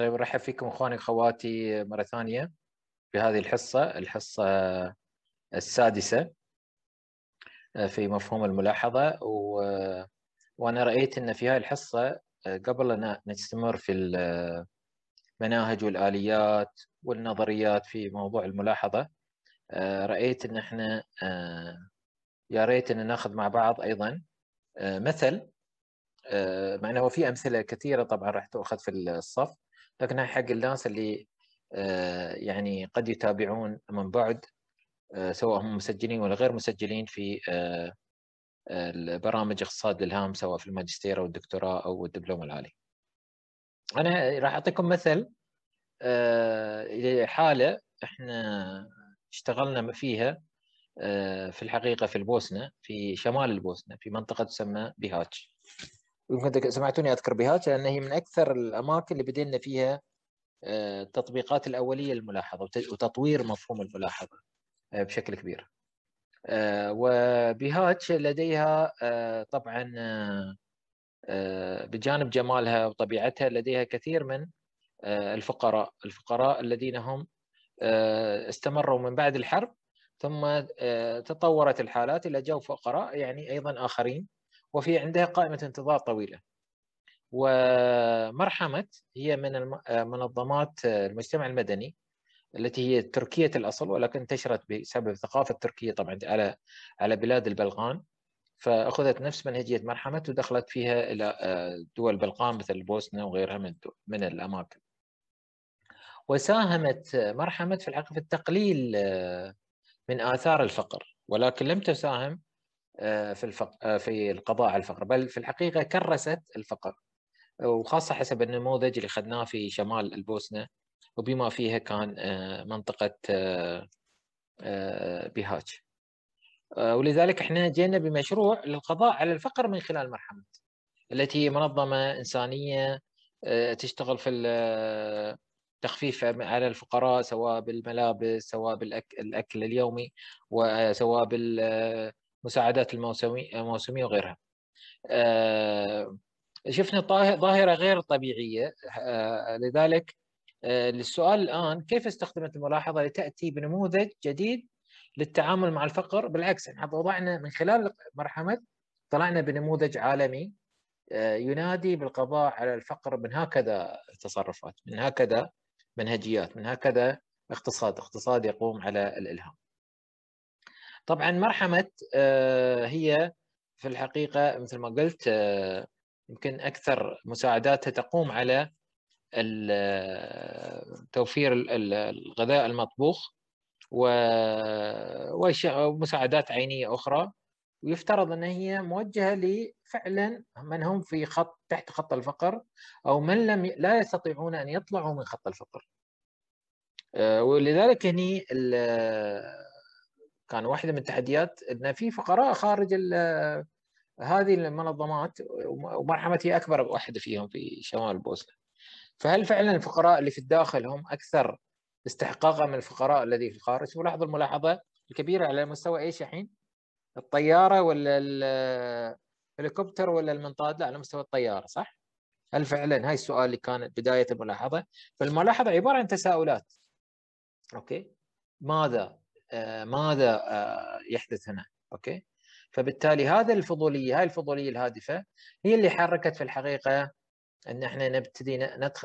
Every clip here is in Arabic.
طيب ارحب فيكم اخواني واخواتي مره ثانيه في هذه الحصه الحصه السادسه آه، في مفهوم الملاحظه و... وانا رايت ان في هذه الحصه آه، قبل ان نستمر في المناهج آه، والاليات والنظريات في موضوع الملاحظه رايت ان احنا يا ريت ان ناخذ مع بعض ايضا مثل مع انه في امثله كثيره طبعا راح تؤخذ في الصف لكنها حق الناس اللي آه، يعني قد يتابعون من بعد آه، سواء هم مسجلين ولا غير مسجلين في آه، برامج اقتصاد الهام سواء في الماجستير او الدكتوراه او الدبلوم العالي. انا راح اعطيكم مثل لحاله احنا اشتغلنا فيها في الحقيقه في البوسنه في شمال البوسنه في منطقه تسمى بيهاتش. يمكن سمعتوني اذكر بها لان هي من اكثر الاماكن اللي بدينا فيها آه، التطبيقات الاوليه للملاحظه وتطوير مفهوم الملاحظه آه، بشكل كبير. آه، وبهاتش لديها طبعا بجانب جمالها وطبيعتها لديها كثير من الفقراء، الفقراء الذين هم استمروا من بعد الحرب ثم تطورت الحالات الى جو فقراء يعني ايضا اخرين وفي عندها قائمة انتظار طويلة ومرحمت هي من منظمات المجتمع المدني التي هي تركية الأصل ولكن انتشرت بسبب ثقافة التركية طبعا على على بلاد البلقان فأخذت نفس منهجية مرحمت ودخلت فيها إلى آه، دول البلقان مثل البوسنة وغيرها من من الأماكن وساهمت مرحمت في الحقيقة في التقليل آه، من آثار الفقر ولكن لم تساهم آه، في الفق... آه، في القضاء على الفقر بل في الحقيقه كرست الفقر وخاصه حسب النموذج اللي اخذناه في شمال البوسنه وبما فيها كان آه، منطقه بهاج ولذلك احنا جينا بمشروع للقضاء على الفقر من خلال مرحمه التي هي منظمه انسانيه تشتغل في تخفيف على الفقراء سواء بالملابس سواء بالاكل اليومي وسواء بال مساعدات الموسميه وغيرها آه، شفنا ظاهره غير طبيعيه آه، لذلك السؤال آه، الان كيف استخدمت الملاحظه لتاتي بنموذج جديد للتعامل مع الفقر بالعكس احنا وضعنا من خلال مرحمه طلعنا بنموذج عالمي ينادي بالقضاء على الفقر من هكذا تصرفات من هكذا منهجيات من هكذا اقتصاد اقتصاد يقوم على الالهام طبعا مرحمة آه، هي في الحقيقة مثل ما قلت آه، يمكن أكثر مساعداتها تقوم على آه، توفير الغذاء المطبوخ ومساعدات عينية أخرى ويفترض أن هي موجهة لفعلا من هم في خط تحت خط الفقر أو من لم لا يستطيعون أن يطلعوا من خط الفقر ولذلك هني كان واحده من التحديات ان في فقراء خارج هذه المنظمات ومرحمتي اكبر واحده فيهم في شمال البوسنه. فهل فعلا الفقراء اللي في الداخل هم اكثر استحقاقا من الفقراء الذي في الخارج؟ ولاحظوا الملاحظه الكبيره على مستوى ايش الحين؟ الطياره ولا الهليكوبتر ولا المنطاد؟ لا على مستوى الطياره صح؟ هل فعلا هاي السؤال اللي كان بدايه الملاحظه؟ فالملاحظه عباره عن تساؤلات. اوكي؟ ماذا؟ آه، ماذا آه، يحدث هنا اوكي فبالتالي هذا الفضوليه هاي الفضوليه الهادفه هي اللي حركت في الحقيقه ان احنا نبتدي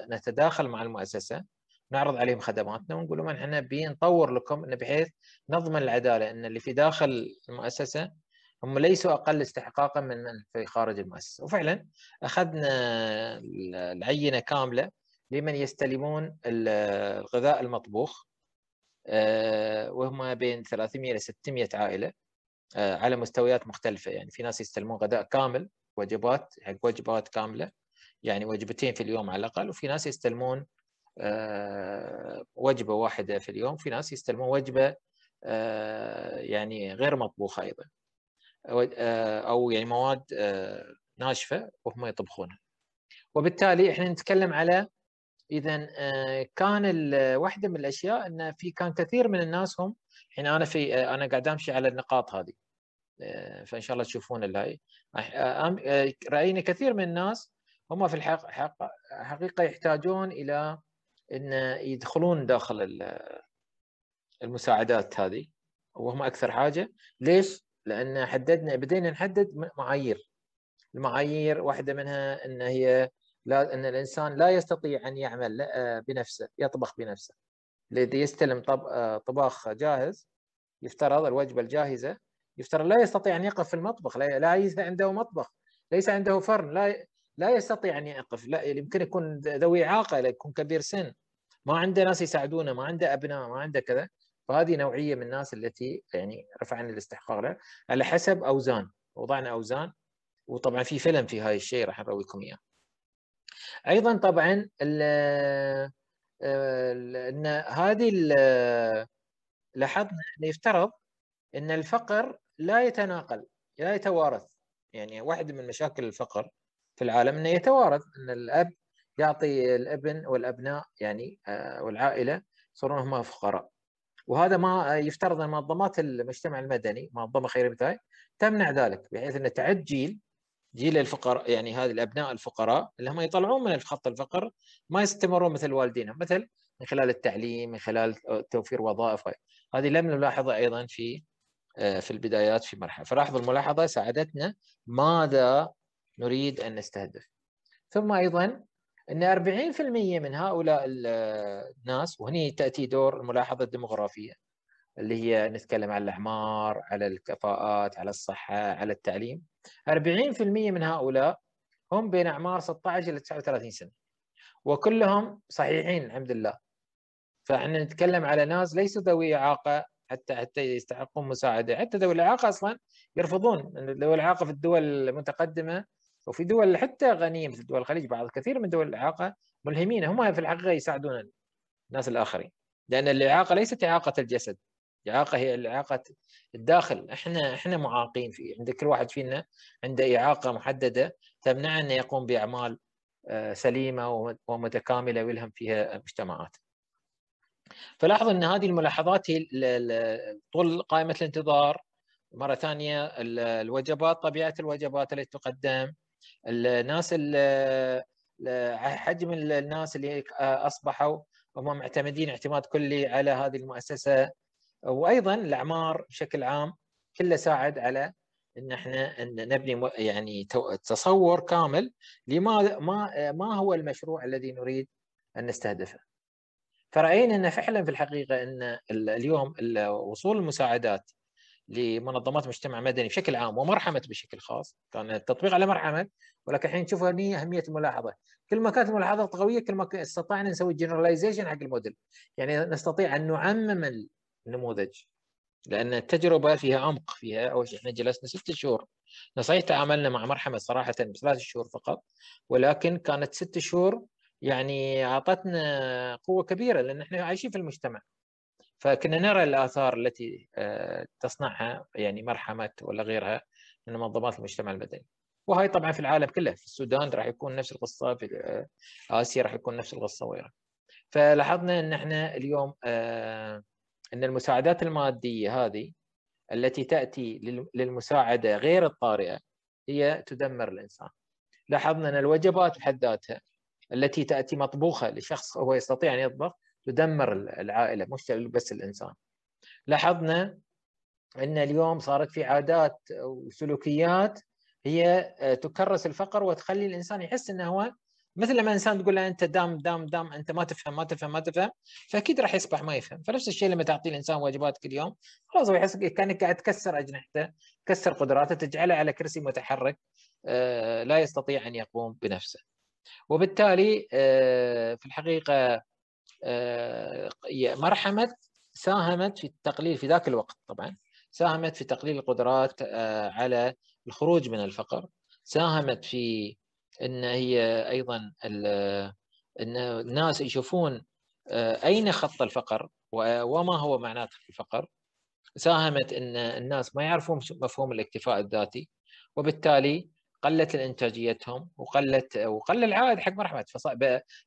نتداخل مع المؤسسه نعرض عليهم خدماتنا ونقول لهم احنا بنطور لكم بحيث نضمن العداله ان اللي في داخل المؤسسه هم ليسوا اقل استحقاقا من من في خارج المؤسسه وفعلا اخذنا العينه كامله لمن يستلمون الغذاء المطبوخ آه، وهم بين 300 إلى 600 عائلة آه، على مستويات مختلفة يعني في ناس يستلمون غداء كامل وجبات حق وجبات كاملة يعني وجبتين في اليوم على الأقل وفي ناس يستلمون آه، وجبة واحدة في اليوم في ناس يستلمون وجبة يعني غير مطبوخة أيضا أو يعني مواد ناشفة وهم يطبخونها وبالتالي احنا نتكلم على اذا آه، كان آه، واحده من الاشياء ان في كان كثير من الناس هم الحين يعني انا في آه، انا قاعد امشي على النقاط هذه فان شاء الله تشوفون الهاي راينا كثير من الناس هم في الحقيقه حقيقه يحتاجون الى ان يدخلون داخل المساعدات هذه وهم اكثر حاجه ليش؟ لان حددنا بدينا نحدد معايير المعايير واحده منها ان هي لا ان الانسان لا يستطيع ان يعمل آه، بنفسه يطبخ بنفسه الذي يستلم آه، طباخ جاهز يفترض الوجبه الجاهزه يفترض لا يستطيع ان يقف في المطبخ لا ليس عنده مطبخ ليس عنده فرن لا لا يستطيع ان يقف لا يمكن يكون ذوي اعاقه يكون كبير سن ما عنده ناس يساعدونه ما عنده ابناء ما عنده كذا فهذه نوعيه من الناس التي يعني رفعنا الاستحقاق لها على حسب اوزان وضعنا اوزان وطبعا في فيلم في هاي الشيء راح نرويكم اياه ايضا طبعا آه، ان هذه لاحظنا انه يفترض ان الفقر لا يتناقل لا يتوارث يعني واحد من مشاكل الفقر في العالم انه يتوارث ان الاب يعطي الابن والابناء يعني آه، والعائله يصيرون هم فقراء وهذا ما يفترض ان منظمات المجتمع المدني منظمه خيريه تمنع ذلك بحيث ان تعد جيل جيل الفقراء يعني هذه الابناء الفقراء اللي هم يطلعون من خط الفقر ما يستمرون مثل والدينهم مثل من خلال التعليم من خلال توفير وظائف هذه لم نلاحظها ايضا في آه، في البدايات في مرحله فلاحظوا الملاحظه ساعدتنا ماذا نريد ان نستهدف ثم ايضا ان 40% من هؤلاء آه، الناس وهني تاتي دور الملاحظه الديموغرافيه اللي هي نتكلم على الاعمار على الكفاءات على الصحه على التعليم 40% من هؤلاء هم بين اعمار 16 الى 39 سنه وكلهم صحيحين الحمد لله فاحنا نتكلم على ناس ليسوا ذوي اعاقه حتى حتى يستحقون مساعده حتى ذوي الاعاقه اصلا يرفضون ذوي الاعاقه في الدول المتقدمه وفي دول حتى غنيه مثل دول الخليج بعض كثير من دول الاعاقه ملهمين هم في الحقيقه يساعدون الناس الاخرين لان الاعاقه ليست اعاقه الجسد الإعاقة هي الإعاقة الداخل احنا احنا معاقين في عند كل واحد فينا عنده إعاقة محددة تمنعه أنه يقوم بأعمال آه، سليمة ومتكاملة ويلهم فيها مجتمعات فلاحظوا أن هذه الملاحظات هي طول قائمة الانتظار مرة ثانية الوجبات طبيعة الوجبات التي تقدم الناس حجم الناس اللي اصبحوا هم معتمدين اعتماد كلي على هذه المؤسسه وايضا الاعمار بشكل عام كله ساعد على ان احنا ان نبني يعني تصور كامل لماذا ما ما هو المشروع الذي نريد ان نستهدفه. فراينا ان فعلا في الحقيقه ان اليوم وصول المساعدات لمنظمات مجتمع مدني بشكل عام ومرحمه بشكل خاص كان التطبيق على مرحمه ولكن الحين نشوف هني اهميه الملاحظه كل ما كانت الملاحظات قويه كل ما استطعنا نسوي جنراليزيشن حق الموديل يعني نستطيع ان نعمم نموذج لان التجربه فيها عمق فيها اول شيء احنا جلسنا ست شهور احنا صحيح تعاملنا مع مرحمه صراحه بثلاث شهور فقط ولكن كانت ست شهور يعني اعطتنا قوه كبيره لان احنا عايشين في المجتمع فكنا نرى الاثار التي آه، تصنعها يعني مرحمه ولا غيرها من منظمات المجتمع المدني وهي طبعا في العالم كله في السودان راح يكون نفس القصه في آه، اسيا راح يكون نفس القصه وغيرها فلاحظنا ان احنا اليوم آه ان المساعدات الماديه هذه التي تاتي للمساعده غير الطارئه هي تدمر الانسان. لاحظنا ان الوجبات بحد ذاتها التي تاتي مطبوخه لشخص هو يستطيع ان يطبخ تدمر العائله مش بس الانسان. لاحظنا ان اليوم صارت في عادات وسلوكيات هي آه، تكرس الفقر وتخلي الانسان يحس انه هو مثل لما الانسان تقول له انت دام دام دام انت ما تفهم ما تفهم ما تفهم فاكيد راح يصبح ما يفهم فنفس الشيء لما تعطي الانسان واجبات كل يوم خلاص هو يحس كانك قاعد تكسر اجنحته تكسر قدراته تجعله على كرسي متحرك آه، لا يستطيع ان يقوم بنفسه وبالتالي آه، في الحقيقه آه، مرحمه ساهمت في التقليل في ذاك الوقت طبعا ساهمت في تقليل القدرات على الخروج من الفقر ساهمت في ان هي ايضا ان الناس يشوفون آه، اين خط الفقر وما هو معناته الفقر ساهمت ان الناس ما يعرفون مفهوم الاكتفاء الذاتي وبالتالي قلت انتاجيتهم وقلت وقل العائد حق مرحمه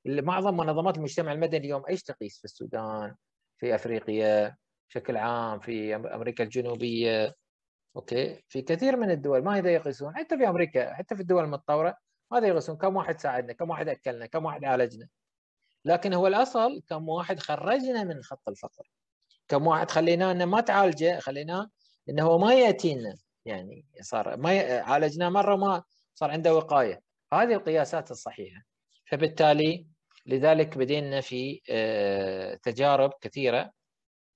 معظم منظمات المجتمع المدني اليوم ايش تقيس في السودان في افريقيا بشكل عام في امريكا الجنوبيه اوكي في كثير من الدول ما يقيسون حتى في امريكا حتى في الدول المتطوره هذا الرسوم كم واحد ساعدنا كم واحد اكلنا كم واحد عالجنا لكن هو الاصل كم واحد خرجنا من خط الفقر كم واحد خليناه انه ما تعالجه خليناه انه هو ما ياتينا يعني صار ما ي... عالجناه مره ما صار عنده وقايه هذه القياسات الصحيحه فبالتالي لذلك بدينا في آه، تجارب كثيره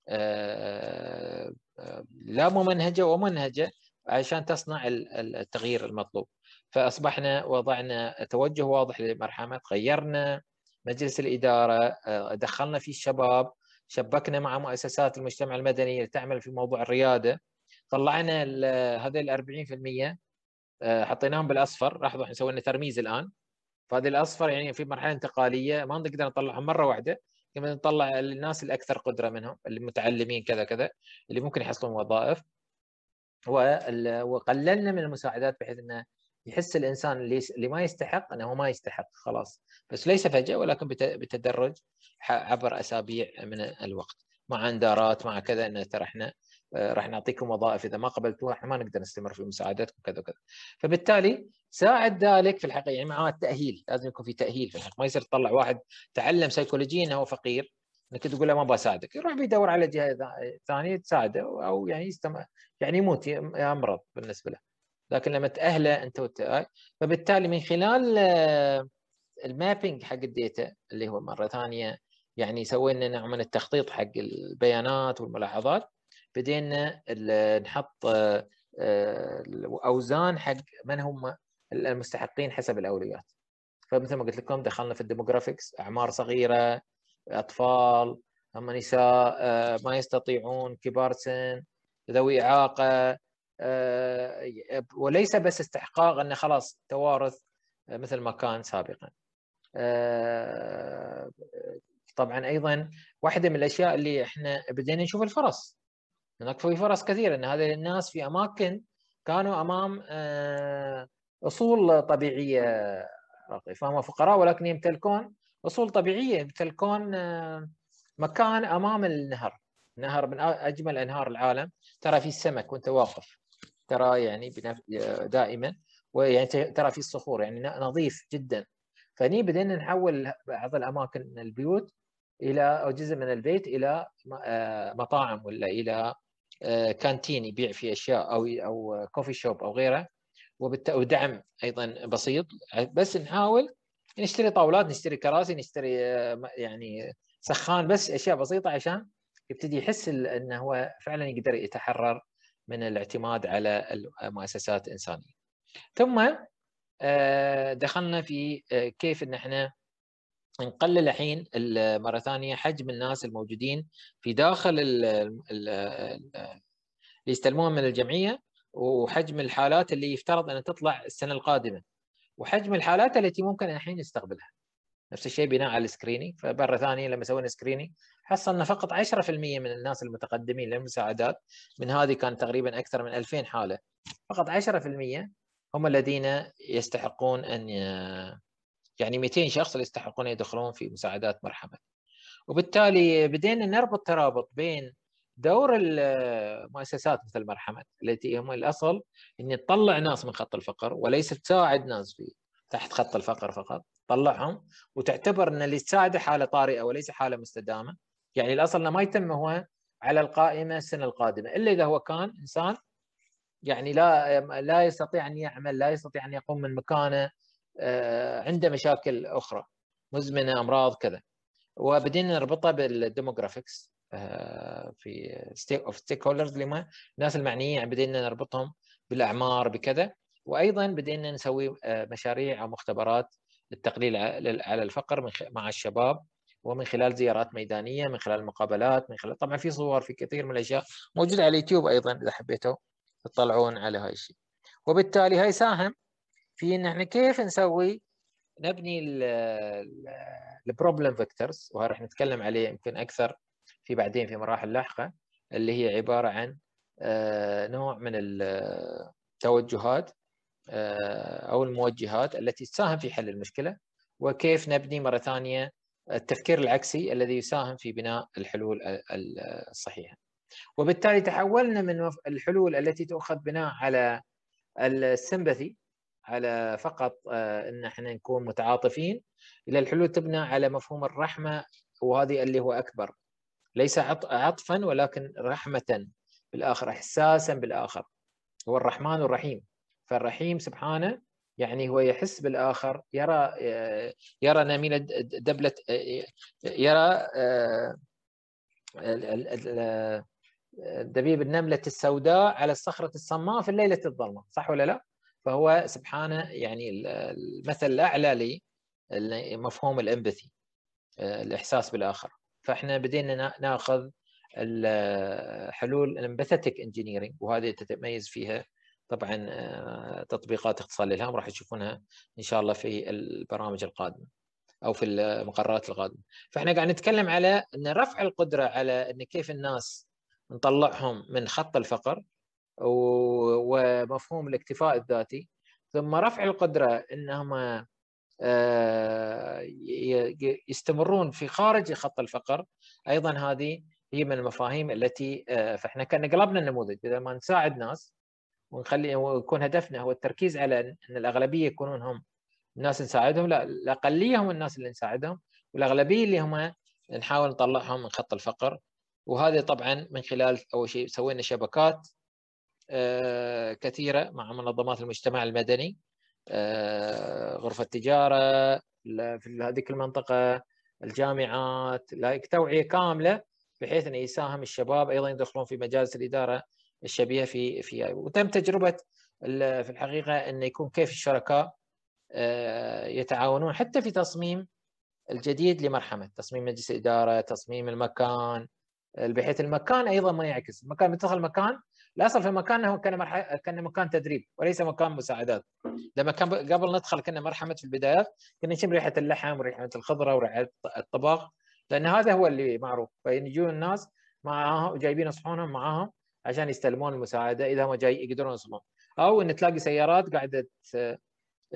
آه، آه، لا ممنهجه ومنهجه عشان تصنع التغيير المطلوب فاصبحنا وضعنا توجه واضح للمرحمه غيرنا مجلس الاداره آه، دخلنا فيه الشباب شبكنا مع مؤسسات المجتمع المدني اللي تعمل في موضوع الرياده طلعنا هذه ال 40% آه، حطيناهم بالاصفر لاحظوا احنا سوينا ترميز الان فهذه الاصفر يعني في مرحله انتقاليه ما نقدر نطلعهم مره واحده لما نطلع الناس الاكثر قدره منهم المتعلمين كذا كذا اللي ممكن يحصلون وظائف وقللنا من المساعدات بحيث انه يحس الانسان اللي اللي ما يستحق انه ما يستحق خلاص بس ليس فجاه ولكن بتدرج عبر اسابيع من الوقت مع اندارات مع كذا انه ترى احنا آه، راح نعطيكم وظائف اذا ما قبلتوها احنا ما نقدر نستمر في مساعدتكم كذا وكذا فبالتالي ساعد ذلك في الحقيقه يعني مع التاهيل لازم يكون في تاهيل في الحقيقه ما يصير تطلع واحد تعلم سيكولوجيا انه هو فقير انك تقول له ما بساعدك يروح بيدور على جهه ثانيه تساعده او يعني يستمع يعني يموت يمرض بالنسبه له لكن لما تاهله انت والتي فبالتالي من خلال آه، المابينج حق الداتا اللي هو مره ثانيه يعني سوينا نوع من التخطيط حق البيانات والملاحظات بدينا نحط آه، آه، اوزان حق من هم المستحقين حسب الاولويات فمثل ما قلت لكم دخلنا في الديموغرافيكس اعمار صغيره اطفال هم نساء ما يستطيعون كبار سن ذوي اعاقه آه، وليس بس استحقاق انه خلاص توارث آه، مثل ما كان سابقا. آه، طبعا ايضا واحده من الاشياء اللي احنا بدينا نشوف الفرص. هناك في فرص كثيره ان هذه الناس في اماكن كانوا امام اصول طبيعيه رقيقه، فهم فقراء ولكن يمتلكون اصول طبيعيه يمتلكون مكان امام النهر نهر من اجمل انهار العالم ترى فيه السمك وانت واقف ترى يعني دائما ويعني ترى في الصخور يعني نظيف جدا فني بدينا نحول بعض الاماكن من البيوت الى او جزء من البيت الى آه، مطاعم ولا الى آه، كانتين يبيع فيه اشياء او او كوفي شوب او غيره ودعم ايضا بسيط بس نحاول نشتري طاولات نشتري كراسي نشتري آه، يعني سخان بس اشياء بسيطه عشان يبتدي يحس انه هو فعلا يقدر يتحرر من الاعتماد على المؤسسات الانسانيه. ثم آه، دخلنا في آه، كيف ان احنا نقلل الحين مره ثانيه حجم الناس الموجودين في داخل اللي يستلمون من الجمعيه وحجم الحالات اللي يفترض ان تطلع السنه القادمه وحجم الحالات التي ممكن الحين نستقبلها. نفس الشيء بناء على السكرينينج فمره ثانيه لما سوينا سكرينينج حصلنا فقط 10% من الناس المتقدمين للمساعدات من هذه كان تقريبا اكثر من 2000 حاله فقط 10% هم الذين يستحقون ان يعني 200 شخص اللي يستحقون يدخلون في مساعدات مرحمه وبالتالي بدينا نربط ترابط بين دور المؤسسات مثل مرحمة التي هم الأصل أن تطلع ناس من خط الفقر وليس تساعد ناس في تحت خط الفقر فقط تطلعهم وتعتبر أن اللي تساعده حالة طارئة وليس حالة مستدامة يعني الاصل انه ما يتم هو على القائمه السنه القادمه الا اذا هو كان انسان يعني لا لا يستطيع ان يعمل لا يستطيع ان يقوم من مكانه آه، عنده مشاكل اخرى مزمنه امراض كذا وبدينا نربطها بالديموغرافيكس آه، في اوف ستيك هولدرز اللي الناس المعنيين يعني بدينا نربطهم بالاعمار بكذا وايضا بدينا نسوي آه، مشاريع او مختبرات للتقليل على الفقر مع الشباب ومن خلال زيارات ميدانيه من خلال مقابلات من خلال طبعا في صور في كثير من الاشياء موجوده على اليوتيوب ايضا اذا حبيتوا تطلعون على هاي الشيء وبالتالي هاي ساهم في ان احنا كيف نسوي نبني البروبلم فيكتورز وهذا راح نتكلم عليه يمكن اكثر في بعدين في مراحل لاحقه اللي هي عباره عن آه، نوع من التوجهات آه، او الموجهات التي تساهم في حل المشكله وكيف نبني مره ثانيه التفكير العكسي الذي يساهم في بناء الحلول الصحيحه. وبالتالي تحولنا من الحلول التي تؤخذ بناء على السمبثي على فقط آه، ان احنا نكون متعاطفين الى الحلول تبنى على مفهوم الرحمه وهذه اللي هو اكبر ليس عطفا ولكن رحمه بالاخر احساسا بالاخر هو الرحمن الرحيم فالرحيم سبحانه يعني هو يحس بالاخر يرى آه، يرى نميل دبله آه، آه، يرى دبيب النمله السوداء على الصخره الصماء في الليله الظلمه صح ولا لا؟ فهو سبحانه يعني المثل الاعلى لمفهوم الامبثي الاحساس بالاخر فاحنا بدينا ناخذ حلول الامبثتك انجينيرينج وهذه تتميز فيها طبعا آه، تطبيقات اقتصاد الالهام راح تشوفونها ان شاء الله في البرامج القادمه او في المقررات القادمه فاحنا قاعد نتكلم على ان رفع القدره على ان كيف الناس نطلعهم من خط الفقر ومفهوم الاكتفاء الذاتي ثم رفع القدره انهم آه، يستمرون في خارج خط الفقر ايضا هذه هي من المفاهيم التي آه، فاحنا كان قلبنا النموذج بدل ما نساعد ناس ونخلي ويكون هدفنا هو التركيز على ان الاغلبيه يكونون هم الناس نساعدهم لا الاقليه هم الناس اللي نساعدهم والاغلبيه اللي هم نحاول نطلعهم من خط الفقر وهذا طبعا من خلال اول شيء سوينا شبكات آه، كثيره مع منظمات المجتمع المدني آه، غرفه تجاره في هذيك المنطقه الجامعات توعيه كامله بحيث انه يساهم الشباب ايضا يدخلون في مجالس الاداره الشبيهه في في اي وتم تجربه في الحقيقه ان يكون كيف الشركاء آه، يتعاونون حتى في تصميم الجديد لمرحمه تصميم مجلس الاداره تصميم المكان آه، بحيث المكان ايضا ما يعكس المكان بتدخل مكان الاصل في المكان هو كان مرح... كان مكان تدريب وليس مكان مساعدات لما كان ب... قبل ندخل كنا مرحمه في البدايات كنا نشم ريحه اللحم وريحه الخضره وريحه الطباخ لان هذا هو اللي معروف فيجون الناس معاهم جايبين صحونهم معاهم عشان يستلمون المساعده اذا هم جاي يقدرون يوصلون او ان تلاقي سيارات قاعده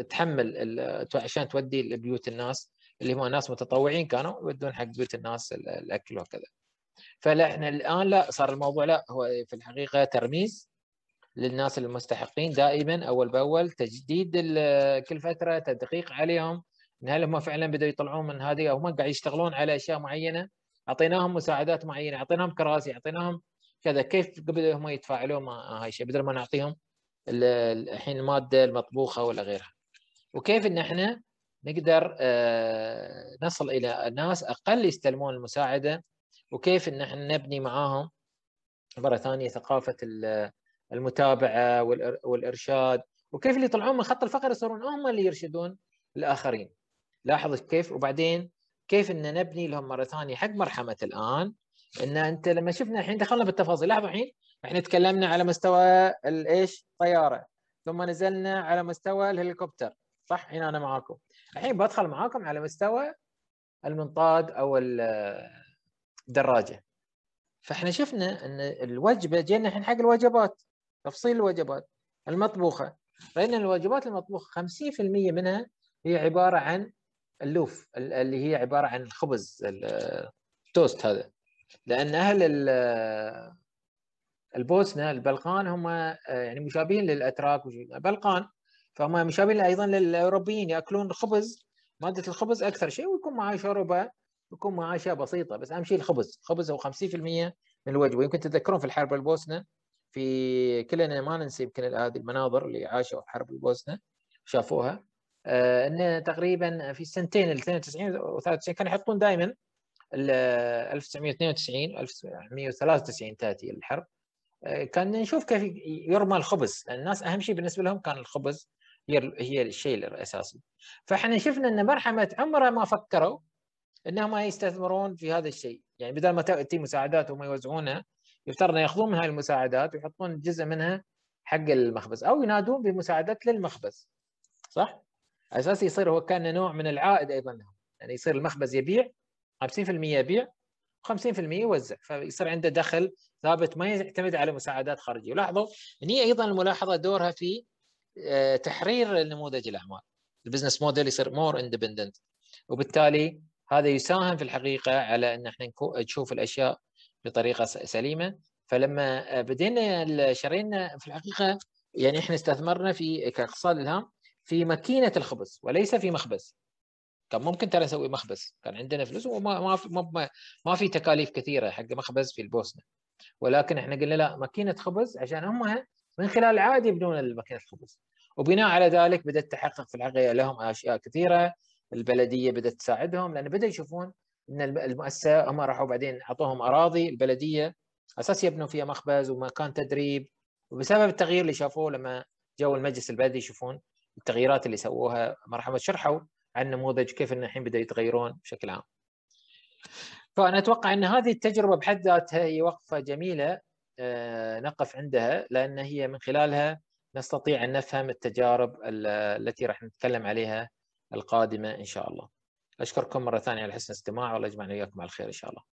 تحمل عشان تودي لبيوت الناس اللي هم ناس متطوعين كانوا يودون حق بيوت الناس الاكل وكذا فلا احنا الان لا صار الموضوع لا هو في الحقيقه ترميز للناس المستحقين دائما اول باول تجديد كل فتره تدقيق عليهم ان هل هم فعلا بدأوا يطلعون من هذه او هم قاعد يشتغلون على اشياء معينه اعطيناهم مساعدات معينه اعطيناهم كراسي اعطيناهم كذا كيف قبل هم يتفاعلون مع هاي الشيء بدل ما نعطيهم الحين الماده المطبوخه ولا غيرها وكيف ان احنا نقدر آه، نصل الى ناس اقل يستلمون المساعده وكيف ان احنا نبني معاهم مره ثانيه ثقافه المتابعه والارشاد وكيف اللي يطلعون من خط الفقر يصيرون هم اللي يرشدون الاخرين لاحظ كيف وبعدين كيف ان نبني لهم مره ثانيه حق مرحمه الان ان انت لما شفنا الحين دخلنا بالتفاصيل لاحظوا الحين احنا تكلمنا على مستوى الايش طياره ثم نزلنا على مستوى الهليكوبتر صح الحين انا معاكم الحين بدخل معاكم على مستوى المنطاد او الدراجه فاحنا شفنا ان الوجبه جينا الحين حق الوجبات تفصيل الوجبات المطبوخه راينا الوجبات المطبوخه 50% منها هي عباره عن اللوف اللي هي عباره عن الخبز التوست هذا لان اهل البوسنه البلقان هم آه، يعني مشابهين للاتراك البلقان فهم مشابهين ايضا للاوروبيين ياكلون خبز ماده الخبز اكثر شيء ويكون معاه شوربه يكون معاه اشياء بسيطه بس اهم شيء الخبز، الخبز هو 50% من الوجبه ويمكن تتذكرون في الحرب البوسنه في كلنا ما ننسى يمكن هذه المناظر اللي عاشوا في حرب البوسنه شافوها آه انه تقريبا في السنتين ال 92 و 93 كانوا يحطون دائما 1992 1993 تاتي الحرب آه، كان نشوف كيف يرمى الخبز الناس اهم شيء بالنسبه لهم كان الخبز هي هي الشيء الاساسي فاحنا شفنا ان مرحمه عمره ما فكروا انهم يستثمرون في هذا الشيء يعني بدل ما تاتي مساعدات وما يوزعونها يفترض ياخذون من هاي المساعدات ويحطون جزء منها حق المخبز او ينادون بمساعدات للمخبز صح؟ اساس يصير هو كان نوع من العائد ايضا لهم يعني يصير المخبز يبيع 50% بيع 50% يوزع فيصير عنده دخل ثابت ما يعتمد على مساعدات خارجيه ولاحظوا هني ايضا الملاحظه دورها في آه، تحرير نموذج الاعمال البزنس موديل يصير مور اندبندنت وبالتالي هذا يساهم في الحقيقه على ان احنا نشوف الاشياء بطريقه سليمه فلما آه، بدينا شرينا في الحقيقه يعني احنا استثمرنا في كاقتصاد الهام في ماكينه الخبز وليس في مخبز كان ممكن ترى نسوي مخبز كان عندنا فلوس وما ما في ما, ما في تكاليف كثيره حق مخبز في البوسنه ولكن احنا قلنا لا ماكينه خبز عشان هم من خلال عادي يبنون ماكينه الخبز وبناء على ذلك بدات تحقق في الحقيقه لهم اشياء كثيره البلديه بدات تساعدهم لان بداوا يشوفون ان المؤسسه هم راحوا بعدين اعطوهم اراضي البلديه اساس يبنوا فيها مخبز ومكان تدريب وبسبب التغيير اللي شافوه لما جو المجلس البلدي يشوفون التغييرات اللي سووها مرحبا شرحوا عن نموذج كيف ان الحين بدا يتغيرون بشكل عام. فانا اتوقع ان هذه التجربه بحد ذاتها هي وقفه جميله آه، نقف عندها لان هي من خلالها نستطيع ان نفهم التجارب التي راح نتكلم عليها القادمه ان شاء الله. اشكركم مره ثانيه على حسن الاستماع والله يجمعنا وياكم على الخير ان شاء الله.